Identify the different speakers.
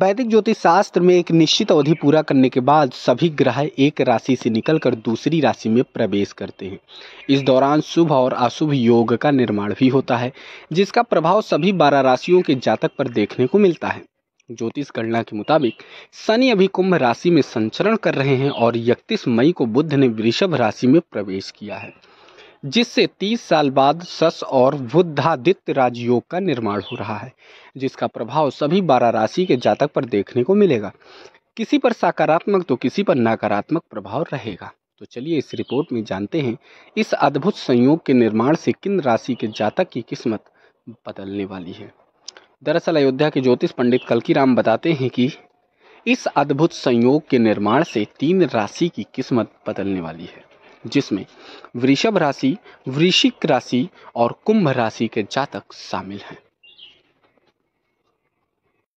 Speaker 1: वैदिक ज्योतिष शास्त्र में एक निश्चित अवधि पूरा करने के बाद सभी ग्रह एक राशि से निकलकर दूसरी राशि में प्रवेश करते हैं इस दौरान शुभ और अशुभ योग का निर्माण भी होता है जिसका प्रभाव सभी बारह राशियों के जातक पर देखने को मिलता है ज्योतिष गणना के मुताबिक शनि अभी कुंभ राशि में संचरण कर रहे हैं और इकतीस मई को बुद्ध ने वृषभ राशि में प्रवेश किया है जिससे 30 साल बाद सस और बुद्धादित्य राजयोग का निर्माण हो रहा है जिसका प्रभाव सभी बारह राशि के जातक पर देखने को मिलेगा किसी पर सकारात्मक तो किसी पर नकारात्मक प्रभाव रहेगा तो चलिए इस रिपोर्ट में जानते हैं इस अद्भुत संयोग के निर्माण से किन राशि के जातक की किस्मत बदलने वाली है दरअसल अयोध्या के ज्योतिष पंडित कलकीराम बताते हैं कि इस अद्भुत संयोग के निर्माण से तीन राशि की किस्मत बदलने वाली है जिसमें वृषभ राशि वृश्चिक राशि और कुंभ राशि के जातक शामिल हैं